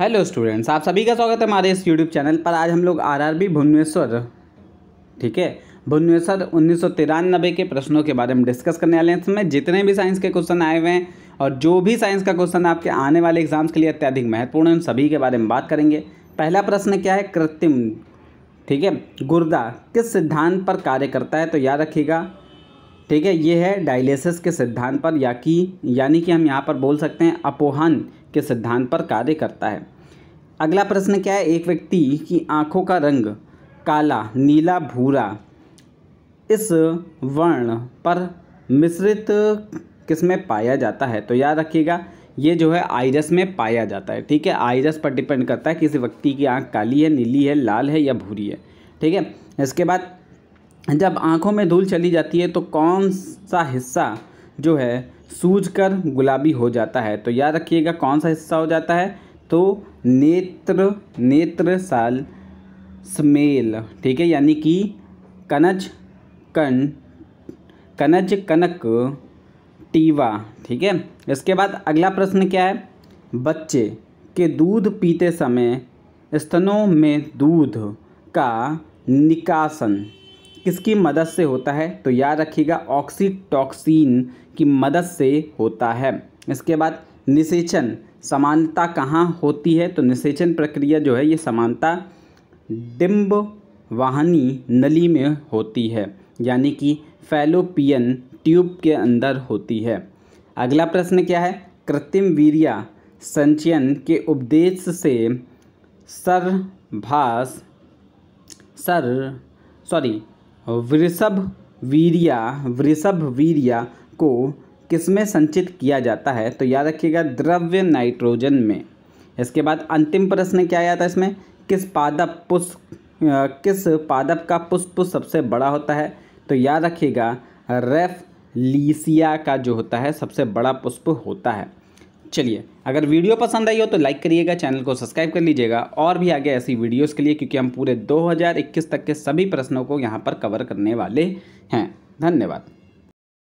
hello students आप सभी का स्वागत है हमारे इस यूट्यूब चैनल पर आज हम लोग आरआरबी भुवनेश्वर ठीक है भुवनेश्वर उन्नीस के प्रश्नों के बारे में डिस्कस करने वाले हैं इसमें जितने भी साइंस के क्वेश्चन आए हुए हैं और जो भी साइंस का क्वेश्चन आपके आने वाले एग्जाम्स के लिए अत्यधिक महत्वपूर्ण है उन सभी के बारे में बात करेंगे पहला प्रश्न क्या है कृत्रिम ठीक है गुर्दा किस सिद्धांत पर कार्य करता है तो याद रखिएगा ठीक है ये है डायलिसिस के सिद्धांत पर या कि यानी कि हम यहाँ पर बोल सकते हैं अपोहन के सिद्धांत पर कार्य करता है अगला प्रश्न क्या है एक व्यक्ति की आँखों का रंग काला नीला भूरा इस वर्ण पर मिश्रित किस में पाया जाता है तो याद रखिएगा ये जो है आयरस में पाया जाता है ठीक है आयरस पर डिपेंड करता है किसी व्यक्ति की आँख काली है नीली है लाल है या भूरी है ठीक है इसके बाद जब आँखों में धूल चली जाती है तो कौन सा हिस्सा जो है सूझ कर गुलाबी हो जाता है तो याद रखिएगा कौन सा हिस्सा हो जाता है तो नेत्र नेत्र साल स्मेल ठीक है यानी कि कनज कन कनज कनक टीवा ठीक है इसके बाद अगला प्रश्न क्या है बच्चे के दूध पीते समय स्तनों में दूध का निकासन किसकी मदद से होता है तो याद रखिएगा ऑक्सीटॉक्सिन की मदद से होता है इसके बाद निषेचन समानता कहाँ होती है तो निषेचन प्रक्रिया जो है ये समानता डिम्ब वाहनी नली में होती है यानी कि फैलोपियन ट्यूब के अंदर होती है अगला प्रश्न क्या है कृत्रिम वीरिया संचयन के उपदेश से सर भास सर सॉरी वृषभ वीरिया वृषभ वीरिया को किसमें संचित किया जाता है तो याद रखिएगा द्रव्य नाइट्रोजन में इसके बाद अंतिम प्रश्न क्या आया था इसमें किस पादप पुष्प किस पादप का पुष्प सबसे बड़ा होता है तो याद रखिएगा रेफ लीसिया का जो होता है सबसे बड़ा पुष्प होता है चलिए अगर वीडियो पसंद आई हो तो लाइक करिएगा चैनल को सब्सक्राइब कर लीजिएगा और भी आगे ऐसी वीडियोस के लिए क्योंकि हम पूरे 2021 तक के सभी प्रश्नों को यहाँ पर कवर करने वाले हैं धन्यवाद